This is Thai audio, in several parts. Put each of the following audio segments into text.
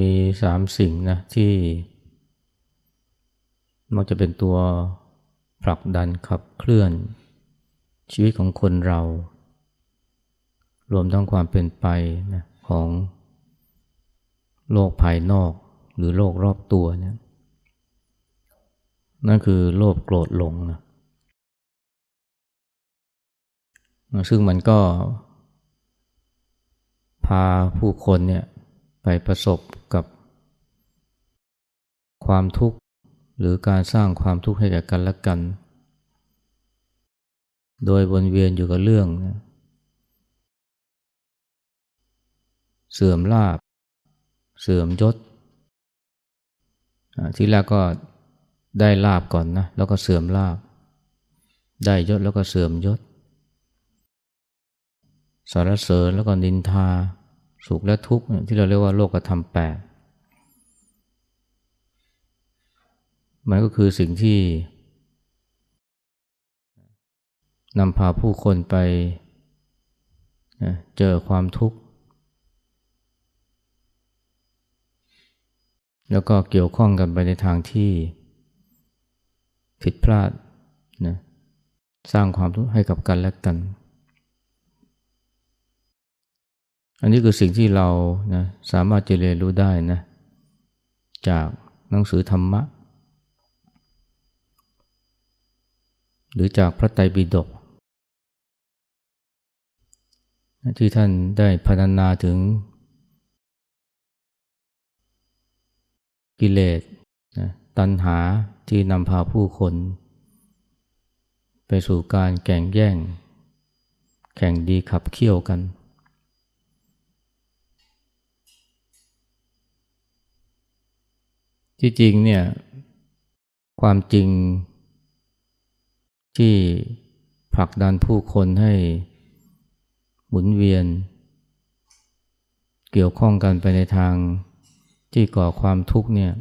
มีสามสิ่งนะที่ มักจะเป็นตัวผลักดันขับเคลื่อนชีวิตของคนเรา รวมทั้งความเป็นไปนะของโลกภายนอกหรือโลกรอบตัวเนี่ยนั่นคือโลภโกรธหลงนะซึ่งมันก็พาผู้คนเนี่ยไประสบกับ ความทุกข์ หรือการสร้างความทุกข์ให้แก่กันและกัน โดยวนเวียนอยู่กับเรื่อง เสื่อมลาบเสื่อมยศทีแรกก็ได้ลาบก่อนนะ แล้วก็เสื่อมลาบได้ยศแล้วก็เสื่อมยศสารเสริญแล้วก็นินทาสุขและทุกข์ ที่เราเรียกว่าโลกธรรมแปดมันก็คือสิ่งที่นำพาผู้คนไปเจอความทุกข์ แล้วก็เกี่ยวข้องกันไปในทางที่ผิดพลาดนะสร้างความทุกข์ให้กับกันและกันอันนี้คือสิ่งที่เรานะสามารถจะเรียนรู้ได้นะจากหนังสือธรรมะ หรือจากพระไตรปิฎกที่ท่านได้พรรณนาถึง กิเลสนะตัณหาที่นำพาผู้คน ไปสู่การแข่งแย่ง แข่งดีขับเคี่ยวกันที่จริงเนี่ยความจริงที่ผลักดันผู้คนให้หมุนเวียน เกี่ยวข้องกันไปในทางที่ก่อความทุกข์เนี่ย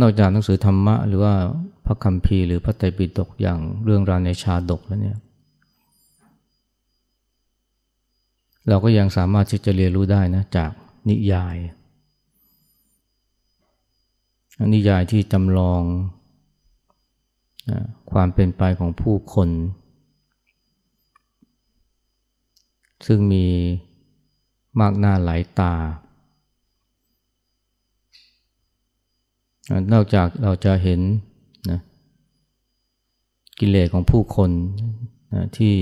นอกจากหนังสือธรรมะหรือว่าพระคัมภีร์หรือพระไตรปิฎกอย่างเรื่องราวในชาดกแล้วเนี่ยเราก็ยังสามารถที่จะเรียนรู้ได้นะจากนิยาย นิยายที่จำลองความเป็นไปของผู้คน ซึ่งมีมากหน้าหลายตา นอกจากเราจะเห็นนะกิเลสขของผู้คนนะที่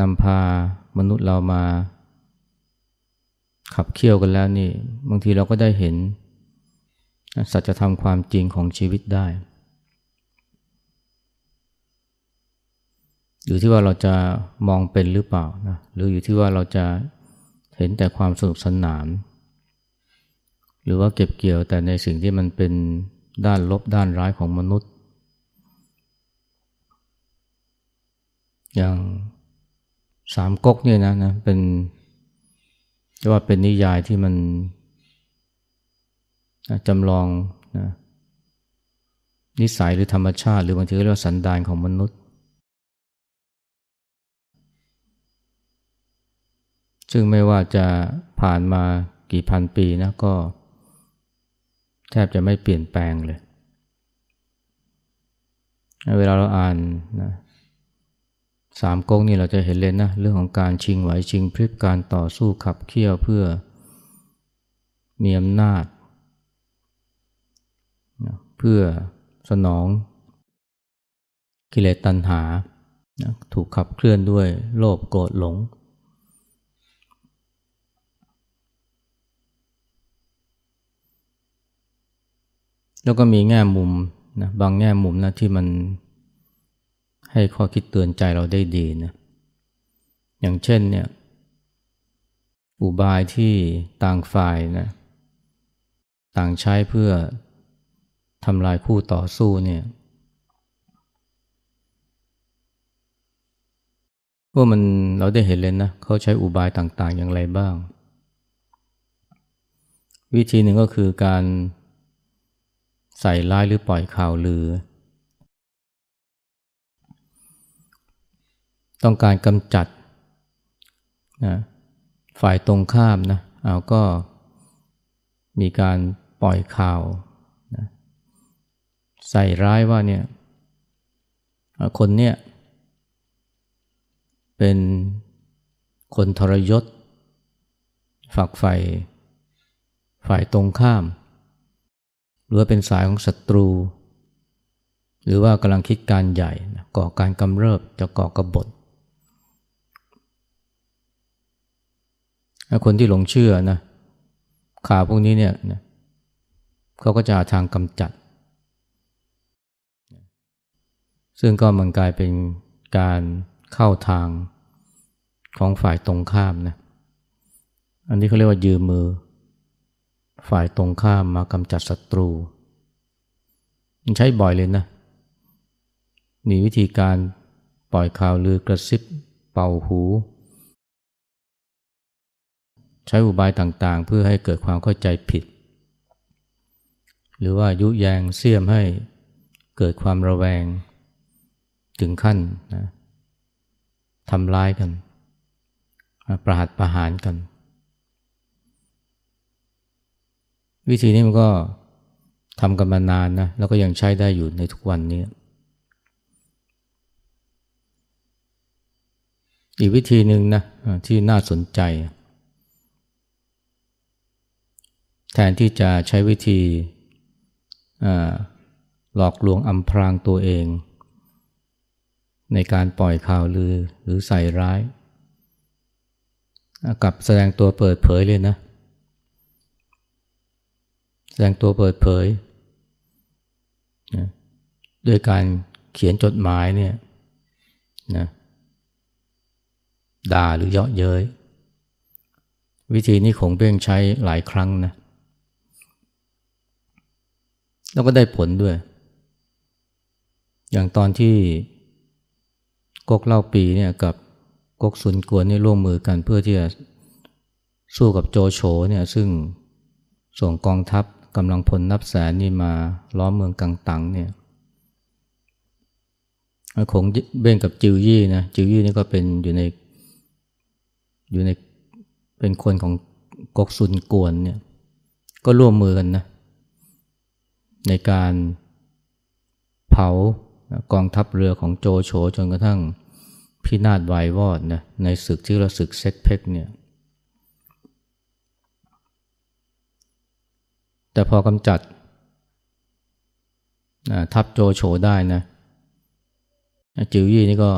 นำพามนุษย์เรามา ขับเคี่ยวกันแล้วนี่ บางทีเราก็ได้เห็นสัจธรรมความจริงของชีวิตได้อยู่ที่ว่าเราจะมองเป็นหรือเปล่านะหรืออยู่ที่ว่าเราจะเห็นแต่ความสนุกสนาน หรือว่าเก็บเกี่ยวแต่ในสิ่งที่มันเป็นด้านลบด้านร้ายของมนุษย์ อย่างสามก๊กเนี่ยนะนะเป็นเรียกว่าเป็นนิยายที่มันจำลองนะนิสัยหรือธรรมชาติ หรือบางทีเรียกว่าสันดานของมนุษย์ ซึ่งไม่ว่าจะผ่านมากี่พันปีนะก็ แทบจะไม่เปลี่ยนแปลงเลย เวลาเราอ่านนะสามก๊กนี่เราจะเห็นเลยนะเรื่องของการชิงไหว ชิงพริบการต่อสู้ขับเคี่ยวเพื่อมีอำนาจ เพื่อสนอง กิเลสตัณหาถูกขับเคลื่อนด้วยโลภโกรธหลง แล้วก็มีแง่มุมนะบางแง่มุมนะที่มันให้ข้อคิดเตือนใจเราได้ดีนะอย่างเช่นเนี่ยอุบายที่ต่างฝ่ายนะต่างใช้เพื่อทำลายคู่ต่อสู้เนี่ยว่ามันเราได้เห็นเลยนะเขาใช้อุบายต่างๆอย่างไรบ้าง วิธีหนึ่งก็คือการใส่ร้ายหรือปล่อยข่าวลือต้องการกำจัดนะฝ่ายตรงข้ามนะ เอาก็มีการปล่อยข่าวนะใส่ร้ายว่าเนี่ยคนเนี่ยเป็นคนทรยศฝักใฝ่ฝ่ายตรงข้าม หรือเป็นสายของศัตรู หรือว่ากำลังคิดการใหญ่ ก่อการกำเริบจะก่อกระบฏคนที่หลงเชื่อนะข่าวพวกนี้เนี่ยนะเขาก็จะหาทางกำจัด ซึ่งก็มันกลายเป็นการเข้าทางของฝ่ายตรงข้ามนะ อันนี้เขาเรียกว่ายืมมือ ฝ่ายตรงข้ามมากำจัดศัตรูมันใช้บ่อยเลยนะมีวิธีการปล่อยข่าวลือกระซิบเป่าหูใช้อุบายต่างๆ เพื่อให้เกิดความเข้าใจผิด หรือว่ายุแยงเสี่ยมให้เกิดความระแวงถึงขั้นนะทำร้ายกัน ประหัตประหารกัน วิธีนี้มันก็ทำกันมานานนะแล้วก็ยังใช้ได้อยู่ในทุกวันนี้ อีกวิธีหนึ่งนะที่น่าสนใจแทนที่จะใช้วิธีหลอกลวงอำพรางตัวเอง ในการปล่อยข่าวลือหรือใส่ร้าย กับแสดงตัวเปิดเผยเลยนะ แสดงตัวเปิดเผยนะด้วยการเขียนจดหมายเนี่ยนะด่าหรือเยาะเย้ย วิธีนี้คงเบ่งใช้หลายครั้งนะเแล้วก็ได้ผลด้วย อย่างตอนที่ก๊กเล่าปีเนี่ยกับก๊กสุนกวนนี่ร่วมมือกันเพื่อที่จะสู้กับโจโฉเนี่ย ซึ่งส่งกองทัพกำลังพลนับแสนนี่มาล้อมเมืองกังตังเนี่ยคงเบ้งกับจิวยี่นะจิวยี่นี่ก็เป็นอยู่ใน อยู่ในเป็นคนของก๊กซุนกวนเนี่ยก็ร่วมมือกันนะเในการเผากองทัพเรือของโจโฉจนกระทั่งพินาศวายวอดนะในศึกที่เราศึกเซ็กเพ็กเนี่ย แต่พอกำจัดทัพโจโฉได้นะจิวยี่นี่ก็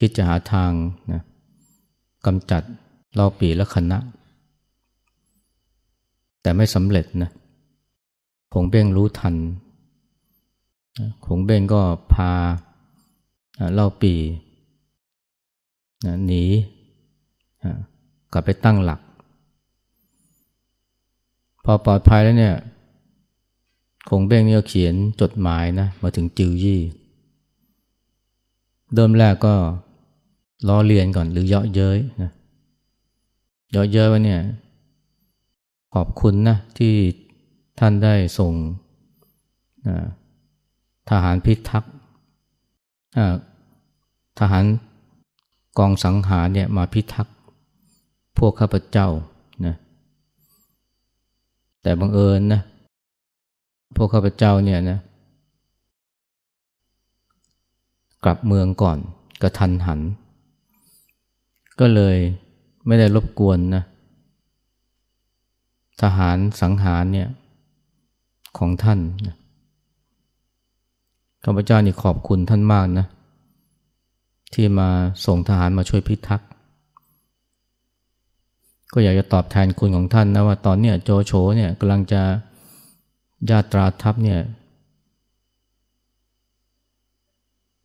คิดจะหาทางนะกำจัดเล่าปีและคณะ แต่ไม่สำเร็จนะเขงเบ้งรู้ทันขงเบ้งก็พาเล่าปีหนีกลับไปตั้งหลัก พอปลอดภัยแล้วเนี่ยคงเบ้งนี่ก็เขียนจดหมายนะมาถึงจิวยี่ เดิมแรกก็ล้อเลียนก่อนหรือเยาะเย้ยนะเยาะเย้ยว่าเนี่ยขอบคุณนะที่ท่านได้ส่งทหารพิทักษ์ทหารกองสังหารเนี่ยมาพิทักษ์ พวกข้าพเจ้านะแต่บังเอิญนะ พวกข้าพเจ้าเนี่ยนะกลับเมืองก่อนกระทันหัน ก็เลยไม่ได้รบกวนนะทหารสังหารเนี่ยของท่านข้าพเจ้านี่ขอบคุณท่านมากนะที่มาส่งทหารมาช่วยพิทักษ์ก็อยากจะตอบแทนคุณของท่านนะว่าตอนเนี้ยโจโฉเนี่ยกำลังจะญาตราทัพเนี่ย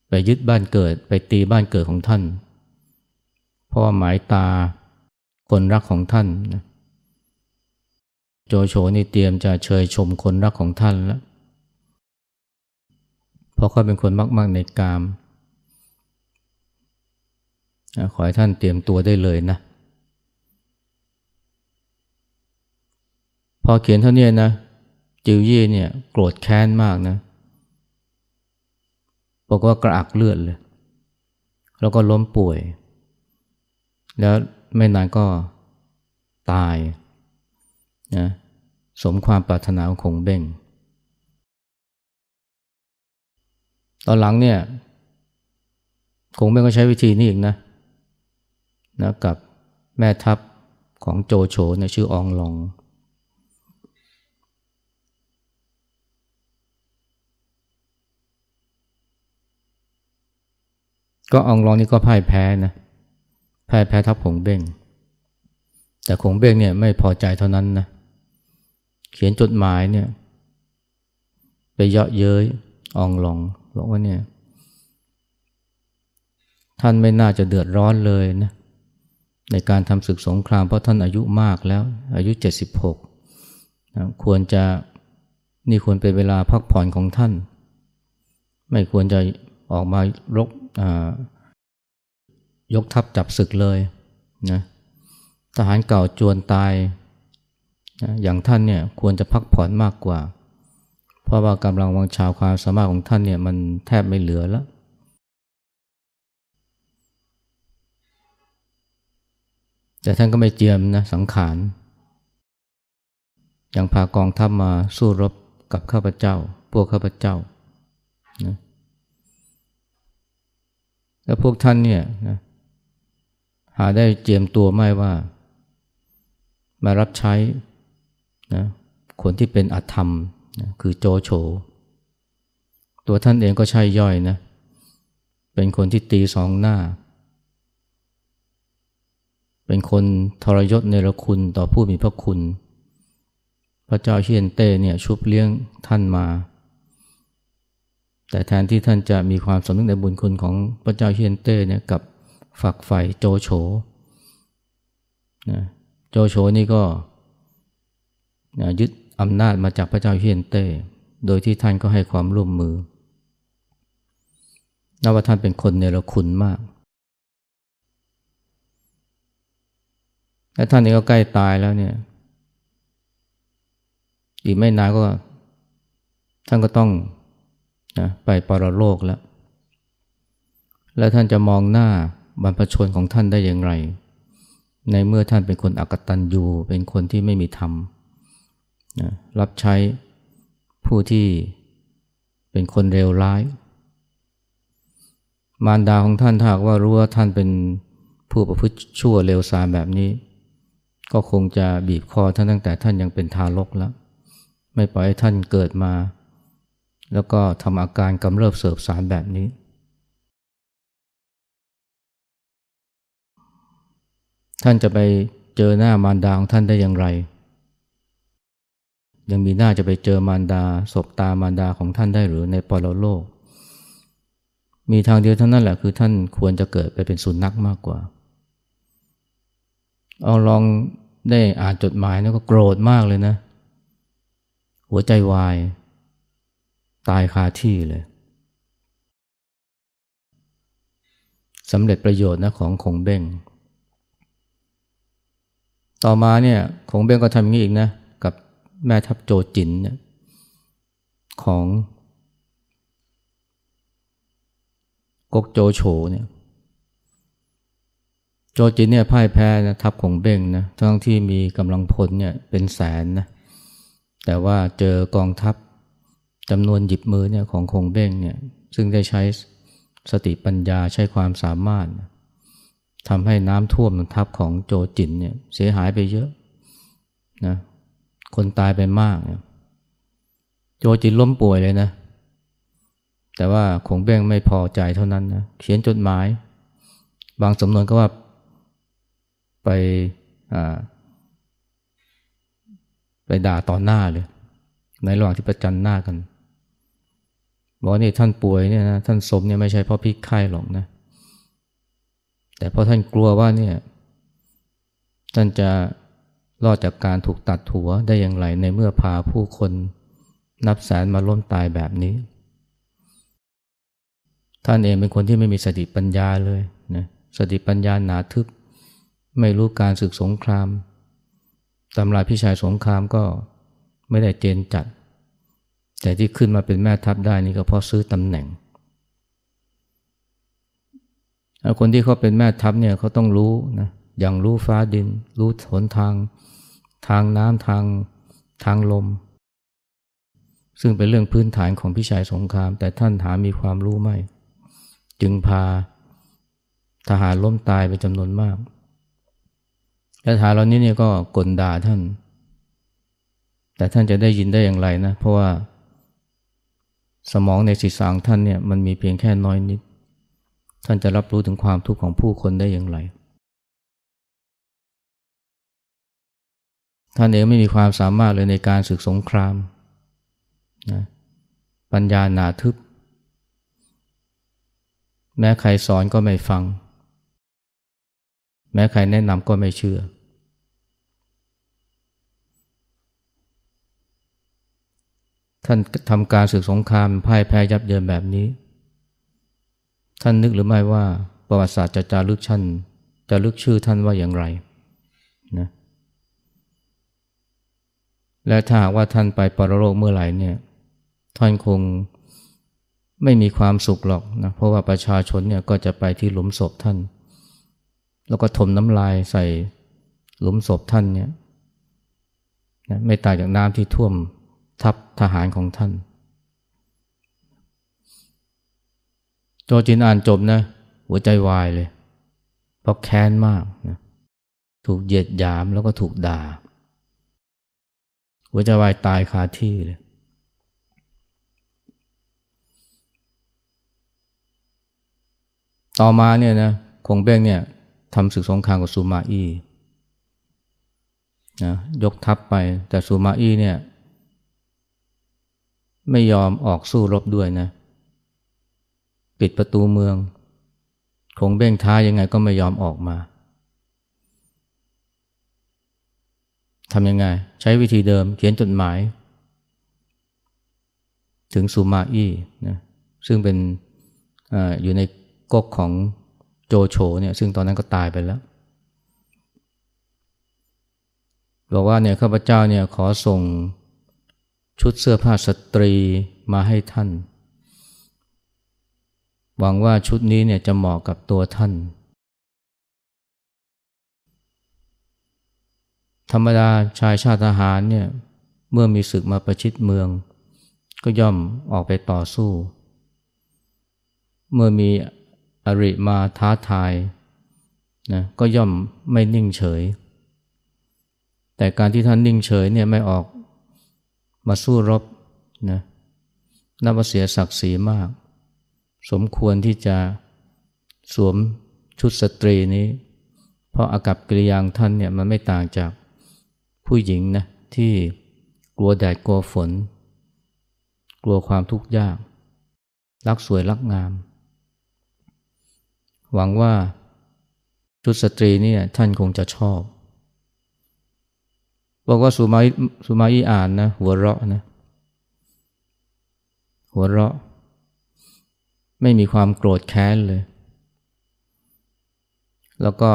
ไปยึดบ้านเกิดไปตีบ้านเกิดของท่าน เพราะ่หมายตาคนรักของท่านนะโจโฉนี่เตรียมจะเชยชมคนรักของท่านแล้วเพราะเขาเป็นคนมากๆ ในกาม ขอให้ท่านเตรียมตัวได้เลยนะ พอเขียนเท่านี้นะ จิวยี่เนี่ยโกรธแค้นมากนะ บอกว่ากระอักเลือดเลย แล้วก็ล้มป่วย แล้วไม่นานก็ตาย นะสมความปรารถนาของคงเบ้งตอนหลังเนี่ยคงเบ้งก็ใช้วิธีนี้อีกนะนะ กับแม่ทัพของโจโฉในชื่ออองหลอง ก็อองหลองนี่ก็พ่ายแพ้นะ พ่ายแพ้ทัพคงเบ้งแต่คงเบ้งเนี่ยไม่พอใจเท่านั้นนะเเขียนจดหมายเนี่ยไปเยาะเย้ยอองหลงบอกว่าเนี่ยท่านไม่น่าจะเดือดร้อนเลยนะในการทำศึกสงครามเพราะท่านอายุมากแล้ว อายุ 76นะควรจะนี่ควรเป็นเวลาพักผ่อนของท่าน ไม่ควรจะออกมารกยกทัพจับศึกเลยนะทหารเก่าจวนตายอย่างท่านเนี่ยควรจะพักผ่อนมากกว่า เพราะว่ากำลังวังชาความสามารถของท่านเนี่ยมันแทบไม่เหลือแล้ว แต่ท่านก็ไม่เจียมนะสังขารอย่างพากองทัพมาสู้รบกับข้าพเจ้า พวกข้าพเจ้านะแล้วพวกท่านเนี่ยนะหาได้เจียมตัวไม่ว่า มารับใช้นะคนที่เป็นอัธรรมนะคือโจโฉตัวท่านเองก็ใช่ย่อยนะเป็นคนที่ตีสองหน้า เป็นคนทรยศในรคุณต่อผู้มีพระคุณ พระเจ้าเฮียนเต้เนี่ยชุบเลี้ยงท่านมา แต่แทนที่ท่านจะมีความสำนึกในบุญคุณ ของพระเจ้าเฮียนเต้เนี่ยกับฝักใฝ่โจโฉนะโจโฉนี่ก็เยึดอำนาจมาจากพระเจ้าเฮียนเต้โดยที่ท่านก็ให้ความร่วมมือนับว่าท่านเป็นคนเนรคุณมาก และท่านนี้ก็ใกล้ตายแล้วเนี่ย อีกไม่นานก็ ท่านก็ต้องนะไปปรโลกแล้ว และท่านจะมองหน้าบรรพชนของท่านได้อย่างไร ในเมื่อท่านเป็นคนอักตันยู เป็นคนที่ไม่มีธรรมเรับใช้ผู้ที่เป็นคนเร็วร้าย มารดาของท่านถ้าหากว่ารู้ว่าท่านเป็นผู้ประพฤติชั่วเร็วซามแบบนี้ ก็คงจะบีบคอท่านตั้งแต่ท่านยังเป็นทารกแล้ว ไม่ปล่อยให้ท่านเกิดมา แล้วก็ทำอาการกำเริบเสบสารแบบนี้ ท่านจะไปเจอหน้ามารดาของท่านได้อย่างไรยังมีหน้าจะไปเจอมารดาศพตามารดาของท่านได้หรือในปรโลก มีทางเดียวเท่านั้นแหละคือท่านควรจะเกิดไปเป็นสุนัขมากกว่า เอาลองได้อ่านจดหมายนะก็โกรธมากเลยนะ หัวใจวาย ตายคาที่เลยสำเร็จประโยชน์นะของคงเบ้งต่อมาเนี่ยคงเบ้งก็ทำอย่างนี้อีกนะเแม่ทัพโจจินเนี่ยของกกโจโฉเนี่ยโจจินเนี่ยพ่ายแพ้นะทัพของเบ้งนะทั้งที่มีกำลังพลเนี่ยเป็นแสนนะแต่ว่าเจอกองทัพจำนวนหยิบมือเนี่ยของคงเบ้งเนี่ยซึ่งได้ใช้สติปัญญาใช้ความสามารถทำให้น้ำท่วมทัพของโจจินเนี่ยเสียหายไปเยอะนะคนตายไปมาก โจจินล้มป่วยเลยนะ แต่ว่าคงเบ้งไม่พอใจเท่านั้นนะ เขียนจดหมาย บางสำนวนก็ว่าไปไปด่าต่อหน้าเลย ในระหว่างที่ประจันหน้ากัน บอกนี่ท่านป่วยเนี่ยนะ ท่านสมเนี่ยไม่ใช่เพราะพิษไข้หรอกนะ แต่เพราะท่านกลัวว่าเนี่ยท่านจะรอดจากการถูกตัดหัวได้อย่างไรในเมื่อพาผู้คนนับแสนมาล้มตายแบบนี้ ท่านเองเป็นคนที่ไม่มีสติปัญญาเลยนะสติปัญญาหนาทึบ ไม่รู้การศึกสงครามตำราพิชายสงครามก็ไม่ได้เจนจัด แต่ที่ขึ้นมาเป็นแม่ทัพได้ นี่ก็เพราะซื้อตำแหน่ง คนที่เขาเป็นแม่ทัพเนี่ยเขาต้องรู้นะเอย่างรู้ฟ้าดินรู้หนทาง ทางน้ำทาง ทางลม ซึ่งเป็นเรื่องพื้นฐานของพิชัยสงคราม แต่ท่านหามีความรู้ไม่ จึงพาทหารล้มตายเป็นจำนวนมากและทหารเหล่านี้เนี่ยก็กลด่าท่าน แต่ท่านจะได้ยินได้อย่างไรนะ เพราะว่าสมองในศีรษะท่านเนี่ยมันมีเพียงแค่น้อยนิด ท่านจะรับรู้ถึงความทุกข์ของผู้คนได้อย่างไรท่านเองไม่มีความสามารถเลยในการศึกสงครามนะปัญญาหนาทึบ แม้ใครสอนก็ไม่ฟัง แม้ใครแนะนำก็ไม่เชื่อ ท่านทำการศึกสงครามพ่ายแพ้ยับเยินแบบนี้ ท่านนึกหรือไม่ว่าประวัติศาสตร์จะจารึกชั้นจะลึกชื่อท่านว่าอย่างไร นะเและถ้าหากว่าท่านไปปรโลกเมื่อไหร่เนี่ย ท่านคงไม่มีความสุขหรอกนะเพราะว่าประชาชนเนี่ยก็จะไปที่หลุมศพท่าน แล้วก็ถมน้ำลายใส่หลุมศพท่านเนี่ยนะไม่ต่างจากน้ำที่ท่วมทับทหารของท่าน โจจินอ่านจบนะหัวใจวายเลย เพราะแค้นมากนะถูกเหยียดหยามแล้วก็ถูกด่าหัวใจวายตายคาที่เลย ต่อมาเนี่ยนะ คงเบ้งเนี่ยทำศึกสงครามกับซูมาอี้นะยกทัพไปแต่ซูมาอี้เนี่ย ไม่ยอมออกสู้รบด้วยนะปิดประตูเมือง คงเบ้งท้ายังไงก็ไม่ยอมออกมาทำยังไง ใช้วิธีเดิมเขียนจดหมาย ถึงซูมาอี้นะซึ่งเป็นออยู่ในก๊กของโจโฉเนี่ยซึ่งตอนนั้นก็ตายไปแล้ว บอกว่าเนี่ยข้าพเจ้าเนี่ยขอส่งชุดเสื้อผ้าสตรีมาให้ท่าน หวังว่าชุดนี้เนี่ยจะเหมาะกับตัวท่านธรรมดาชายชาติทหารเนี่ยเมื่อมีศึกมาประชิดเมือง ก็ย่อมออกไปต่อสู้ เมื่อมีอริมาท้าทายนะก็ย่อมไม่นิ่งเฉย แต่การที่ท่านนิ่งเฉยเนี่ยไม่ออกมาสู้รบนะนับว่าเสียศักดิ์ศรีมาก สมควรที่จะสวมชุดสตรีนี้ เพราะอากับกิริยางท่านเนี่ยมันไม่ต่างจากผู้หญิงนะที่กลัวแดดกลัวฝน กลัวความทุกข์ยากรักสวยรักงาม หวังว่า ชุดสตรีนี่ท่านคงจะชอบบอกว่าสุมาสุมาอีอ่านนะหัวเราะนะหัวเราะไม่มีความโกรธแค้นเลย แล้วก็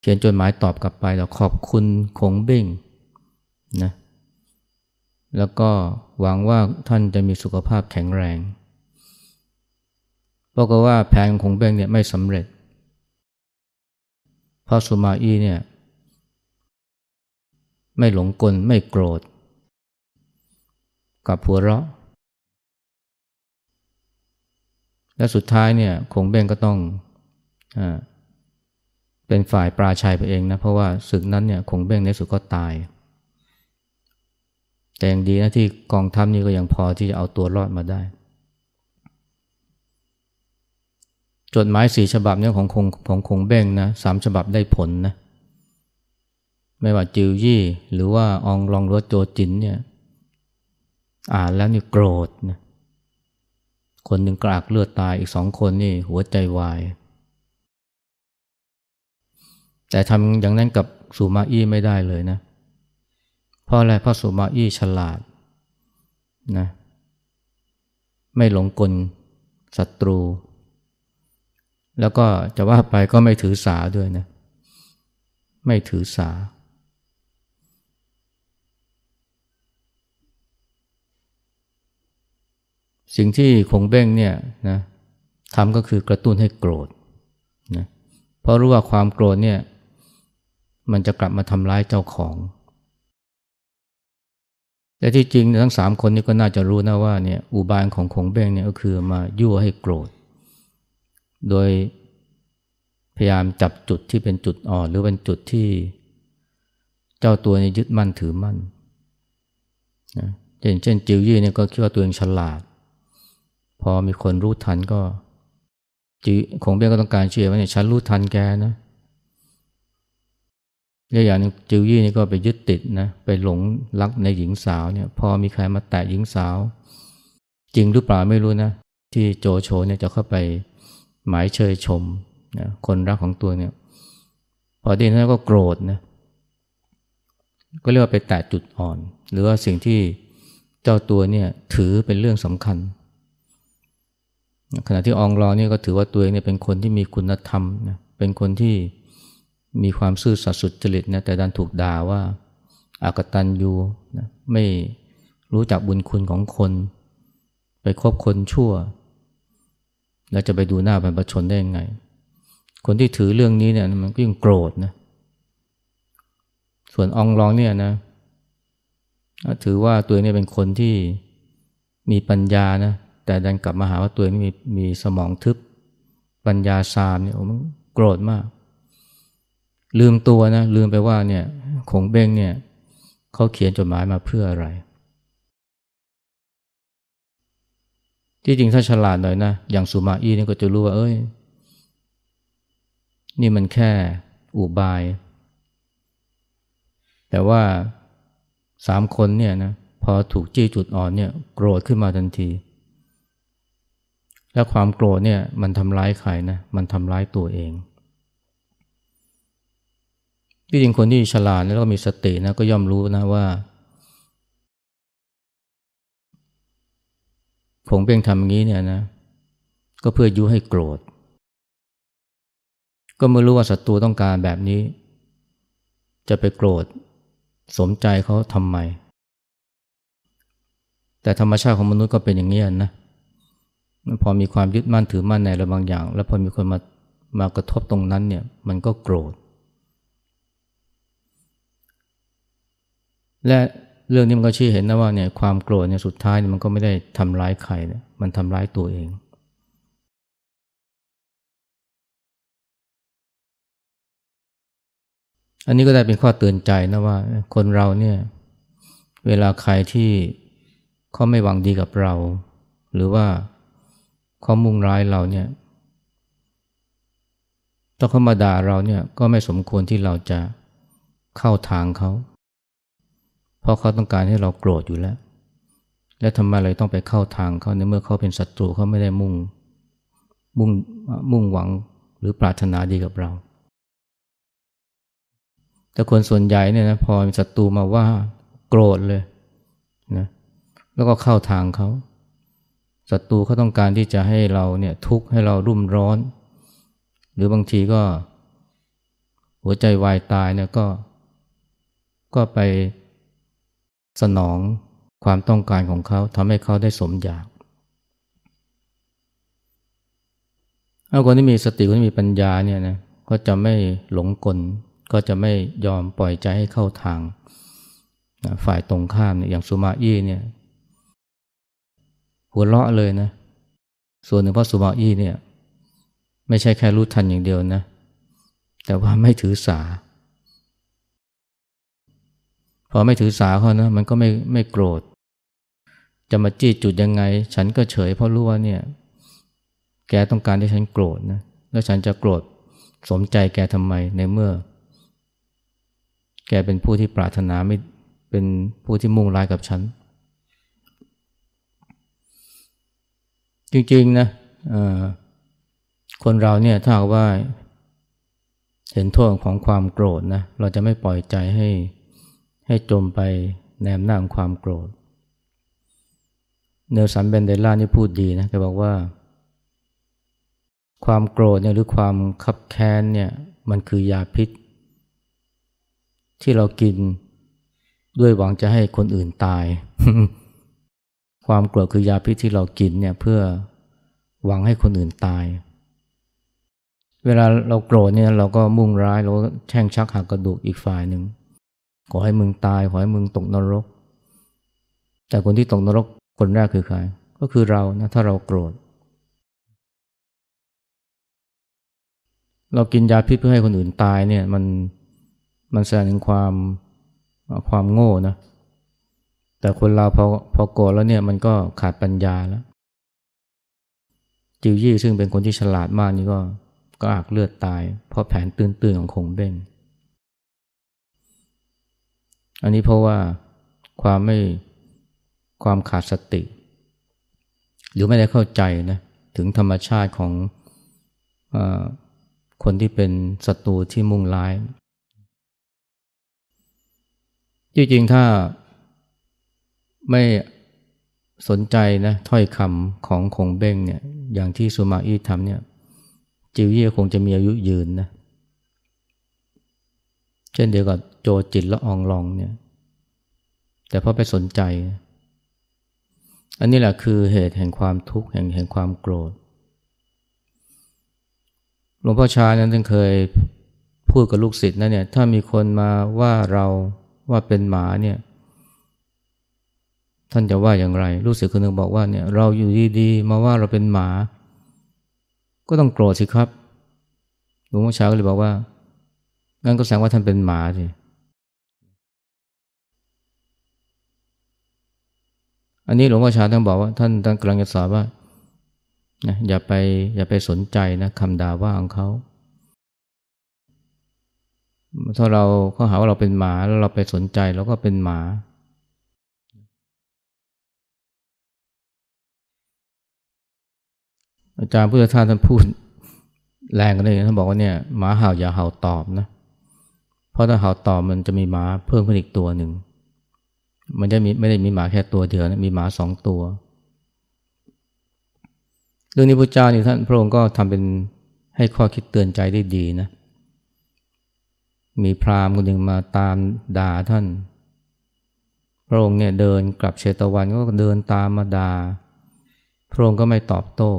เขียนจดหมายตอบกลับไปเราขอบคุณคงเบ่งนะแล้วก็หวังว่าท่านจะมีสุขภาพแข็งแรง เพรากว่าแผนของคงเบ่งเนี่ยไม่สำเร็จพระสุมาอี้เนี่ยไม่หลงกลไม่โกรธ กับผัวเราะและสุดท้ายเนี่ยคงเบ้งก็ต้องอ่าเป็นฝ่ายปราชัยไปเองนะเพราะว่าศึกนั้นเนี่ยคงเบ้งในสุดก็ตาย แต่อย่างดีนะที่กองทัพนี้ก็ยังพอที่จะเอาตัวรอดมาได้ จดหมายสี่ฉบับเนี่ยของคงของคงเบ้งนะสามฉบับได้ผลนะไม่ว่าจิวยี่หรือว่าอองลองรัวโจจินเนี่ยอ่านแล้วนี่โกรธนะคนหนึ่งกรากเลือดตายอีกสองคนนี่หัวใจวายแต่ทำอย่างนั้นกับสุมาอี้ไม่ได้เลยนะ เพราะอะไรเพราะสุมาอี้ฉลาดนะไม่หลงกลศัตรู แล้วก็จะว่าไปก็ไม่ถือสาด้วยนะ ไม่ถือสา สิ่งที่คงเบ้งเนี่ยนะทำก็คือกระตุ้นให้โกรธนะเพราะรู้ว่าความโกรธเนี่ยมันจะกลับมาทำร้ายเจ้าของแต่ที่จริงทั้งสามคนนี้ก็น่าจะรู้นะว่าเนี่ย อุบายของคงเบ้งเนี่ยก็คือมายั่วให้โกรธ โดยพยายามจับจุดที่เป็นจุดอ่อน หรือเป็นจุดที่เจ้าตัวนี้ยึดมั่นถือมั่นนะเช่นเช่นจิวยี่เนี่ยก็คิดว่าตัวเองฉลาด พอมีคนรู้ทันก็จิคงเบ้งก็ต้องการเชื่อว่าเนี่ยฉันรู้ทันแกนะอย่างนึงจิวยี่นี่ก็ไปยึดติดนะไปหลงรักในหญิงสาวเนี่ย พอมีใครมาแตะหญิงสาว จริงหรือเปล่าไม่รู้นะที่โจโฉเนี่ยจะเข้าไปหมายเชยชมนะคนรักของตัวเนี่ยพอได้นั้นก็โกรธนะก็เรียกว่าไปแตะจุดอ่อน หรือว่าสิ่งที่เจ้าตัวเนี่ยถือเป็นเรื่องสำคัญ ขณะที่องรอเนี่ยก็ถือว่าตัวเองเนี่ยเป็นคนที่มีคุณธรรมนะเป็นคนที่มีความซื่อสัตย์สุจริตนะแต่ดันถูกด่าว่าอากตันยูนะไม่รู้จักบุญคุณของคน ไปคบคนชั่วแล้วจะไปดูหน้าบรรพชนได้ยังไง คนที่ถือเรื่องนี้เนี่ย มันก็ยังโกรธนะส่วนองรองเนี่ยนะถือว่าตัวนี้เป็นคนที่มีปัญญานะแต่ดันกลับมาหาว่าตัวนี้มีมีสมองทึบปัญญาซามเนี่ยมันโกรธมากลืมตัวนะลืมไปว่าเนี่ยขงเบ้งเนี่ยเขาเขียนจดหมายมาเพื่ออะไรที่จริงถ้าฉลาดหน่อยนะอย่างสุมาอี้นี่ก็จะรู้ว่าเอ้ย นี่มันแค่อุบาย แต่ว่าสามคนเนี่ยนะพอถูกจี้จุดอ่อนเนี่ยโกรธขึ้นมาทันที และความโกรธเนี่ยมันทำร้ายใครนะมันทำร้ายตัวเองที่จริงคนที่ฉลาดแล้วก็มีสตินะก็ย่อมรู้นะว่าผงเพ่งทำางี้เนี่ยนะ ก็เพื่อยุให้โกรธ ก็ไม่รู้ว่าศัตรูต้องการแบบนี้ จะไปโกรธสมใจเขาทำไมแต่ธรรมชาติของมนุษย์ก็เป็นอย่างนี้นะพอมีความยึดมั่นถือมั่นในอะไรบางอย่าง แล้วพอมีคนมามากระทบตรงนั้นเนี่ย มันก็โกรธและเรื่องนี้มันก็ชี้เห็นนะว่าเนี่ยความโกรธเนี่ยสุดท้ายมันก็ไม่ได้ทำร้ายใครนะมันทำร้ายตัวเอง อันนี้ก็ได้เป็นข้อเตือนใจนะว่า คนเราเนี่ยเวลาใครที่เขาไม่หวังดีกับเรา หรือว่าเขามุ่งร้ายเราเนี่ยถ้าเขามาด่าเราเนี่ยก็ไม่สมควรที่เราจะเข้าทางเขาเพราะเขาต้องการให้เราโกรธอยู่แล้ว และทำไมเราต้องไปเข้าทางเขาในเมื่อเขาเป็นศัตรูเขาไม่ได้มุ่งมุ่ง มุ่งหวังหรือปรารถนาดีกับเรา แต่คนส่วนใหญ่เนี่ยนะพอมีศัตรูมาว่าโกรธเลยนะ แล้วก็เข้าทางเขา ศัตรูเขาต้องการที่จะให้เราเนี่ยทุกข์ให้เรารุ่มร้อน หรือบางทีก็ หัวใจวาย ตายเนี่ยก็ ก็ไปสนองความต้องการของเขาทำให้เขาได้สมอยาก เอาคนที่มีสติคนที่มีปัญญาเนี่ยนะก็จะไม่หลงกลก็จะไม่ยอมปล่อยใจให้เข้าทางฝ่ายตรงข้ามเนี่ยอย่างสุมาอี้เนี่ย หัวเราะเลยนะ ส่วนหนึ่งเพราะสุมาอี้เนี่ย ไม่ใช่แค่รู้ทันอย่างเดียวนะ แต่ว่าไม่ถือสาพอไม่ถือสาเขานะมันก็ไม่ไม่โกรธ จะมาจี้จุดยังไง ฉันก็เฉยเพราะรู้ว่าเนี่ยแกต้องการให้ฉันโกรธนะแล้วฉันจะโกรธ สมใจแกทำไมในเมื่อ แกเป็นผู้ที่ปรารถนาไม่เป็นผู้ที่มุ่งร้ายกับฉัน จริงๆนะคนเราเนี่ยถ้าว่าเห็นโทษของความโกรธนะเราจะไม่ปล่อยใจให้ให้จมไปแนมหน้าของความโกรธ เนลสันเบนเดล่านี่พูดดีนะแกบอกว่า ความโกรธเนี่ยหรือความขับแค้นเนี่ยมันคือยาพิษ ที่เรากินด้วยหวังจะให้คนอื่นตาย ความโกรธคือยาพิษที่เรากินเนี่ยเพื่อหวังให้คนอื่นตาย เวลาเราโกรธเนี่ยเราก็มุ่งร้ายเราแช่งชักหักกระดูกอีกฝ่ายหนึ่งขอให้มึงตายขอให้มึงตกนรก แต่คนที่ตกนรกคนแรกคือใครก็คือเรานะถ้าเราโกรธ เรากินยาพิษเพื่อให้คนอื่นตายเนี่ยมันมันแสดงถึงความความโง่นะ แต่คนเราพอพอโกรธแล้วเนี่ยมันก็ขาดปัญญาแล้วจิวยี่ซึ่งเป็นคนที่ฉลาดมากนี่ก็ก็อักเลือดตาย เพราะแผนตื้นๆของคงเบ้งอันนี้เพราะว่าความไม่ความขาดสติ หรือไม่ได้เข้าใจนะถึงธรรมชาติของอคนที่เป็นศัตรูที่มุ่งร้าย จริงๆ ถ้าไม่สนใจนะถ้อยคำของคงเบ้งเนี่ยอย่างที่สุมาอี้ทำเนี่ยจิวเย่คงจะมีอายุยืนนะเเช่นเดียวกับโจจิตและอองลองเนี่ยแต่พอไปสนใจ อันนี้แหละคือเหตุแห่งความทุกข์แห่งแห่งความโกรธหลวงพ่อชานั้นท่านเคยพูดกับลูกศิษย์นะเนี่ยถ้ามีคนมาว่าเราว่าเป็นหมาเนี่ยท่านจะว่าอย่างไรลูกศิษย์คนหนึ่งบอกว่าเนี่ยเราอยู่ดี ๆ มาว่าเราเป็นหมา ก็ต้องโกรธสิครับหลวงพ่อชาก็เลยบอกว่างั้นก็แสดงว่าท่านเป็นหมาสิ อันนี้หลวงพ่อชาท่านบอกว่าท่านท่านกำลังจะสอนว่านะอย่าไป อย่าไปสนใจนะคำด่าว่าของเขาถ้าเราเขาหาว่าเราเป็นหมา แล้วเราไปสนใจเราก็เป็นหมา อาจารย์พุทธทาสท่านพูด แรงกันเลยท่านบอกว่าเนี่ยหมาเห่า อย่าเห่าตอบนะราะถ้าเห่าต่อมันจะมีหมาเพิ่มขึ้นอีกตัวหนึ่ง มันจะมีไม่ได้มีหมาแค่ตัวเดียวนะมีหมาสองตัว เรื่องนี้พระเจ้านี่ท่านพระองค์ก็ทำเป็นให้ข้อคิดเตือนใจได้ดีนะ มีพราหมณ์คนหนึ่งมาตามด่าท่าน พระองค์เนี่ยเดินกลับเชตวันก็เดินตามมาดา่า พระองค์ก็ไม่ตอบโต้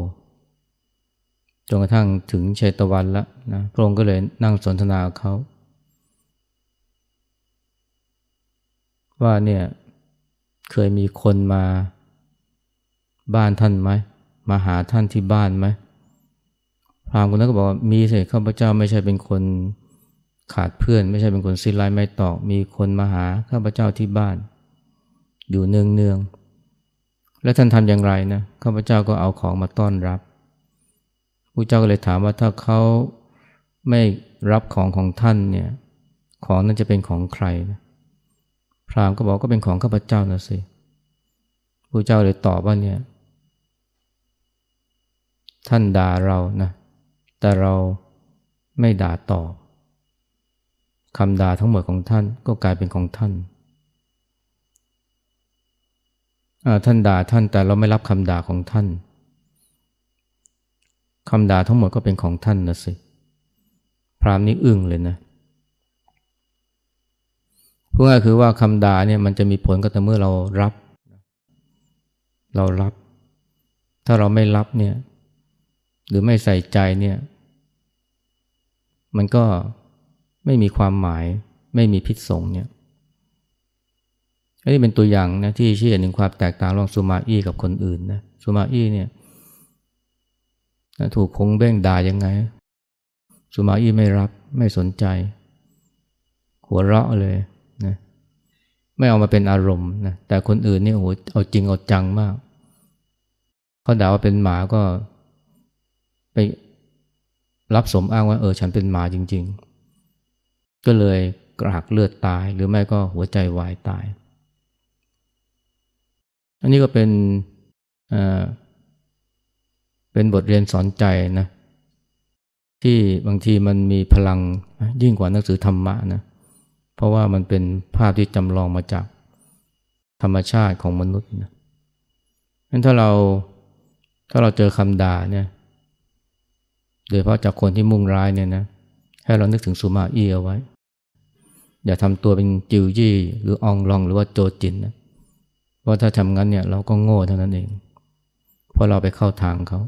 จนกระทั่งถึงเชตวันแล้วนะพระองค์ก็เลยนั่งสนทนาเขาว่าเนี่ย เคยมีคนมาบ้านท่านไหม มาหาท่านที่บ้านไหมพรามคนนั้นก็บอกว่ามีสิข้าพเจ้าไม่ใช่เป็นคนขาดเพื่อน ไม่ใช่เป็นคนซีนไลไม่ตอกมีคนมาหาข้าพเจ้าที่บ้านอยู่เนืองเนืองและท่านทำอย่างไรนะข้าพเจ้าก็เอาของมาต้อนรับพระเจ้าก็เลยถามว่าถ้าเขาไม่รับของของท่านเนี่ยของนั้นจะเป็นของใครนะพราหมณ์ก็บอกก็เป็นของข้าพเจ้านะสิ พระเจ้าเลยตอบว่าเนี่ยท่านด่าเรานะแต่เราไม่ด่าตอบคำด่าทั้งหมดของท่านก็กลายเป็นของท่านท่านด่าท่านแต่เราไม่รับคำด่าของท่านคำด่าทั้งหมดก็เป็นของท่านนะสิ พรามนี่อึ้งเลยนะพูดง่ายคือว่าคำด่าเนี่ยมันจะมีผลก็แต่เมื่อเรารับ เรารับ ถ้าเราไม่รับเนี่ย หรือไม่ใส่ใจเนี่ย มันก็ไม่มีความหมายไม่มีพิษสงเนี่ยอันนี้เป็นตัวอย่างนะที่ชี้เห็นถึงความแตกต่างระหว่างซูมาอี้กับคนอื่นนะซูมาอี้เนี่ยถูกคงเบ้งด่ายังไงซูมาอี้ไม่รับไม่สนใจ หัวเราะเลยนะไม่เอามาเป็นอารมณ์นะแต่คนอื่นนี่โอ้โหเอาจริงเอาจังมากเขาด่าว่าเป็นหมาก็ไป รับสมอ้างว่าเออ ฉันเป็นหมาจริง ๆ ก็เลยกรากเลือดตายหรือไม่ก็หัวใจวายตาย อันนี้ก็เป็นเป็นบทเรียนสอนใจนะ ที่บางทีมันมีพลังยิ่งกว่าหนังสือธรรมะนะเพราะว่ามันเป็นภาพที่จำลองมาจากธรรมชาติของมนุษย์นะงั้นถ้าเราถ้าเราเจอคำด่าเนี่ย โดยเฉพาะจากคนที่มุ่งร้ายเนี่ยนะ ให้เรานึกถึงสุมาอี้เอาไว้ อย่าทำตัวเป็นจิวยี่หรืออองลองหรือว่าโจจินนะ เพราะถ้าทำงั้นเนี่ยเราก็โง่เท่านั้นเอง เพราะเราไปเข้าทางเขา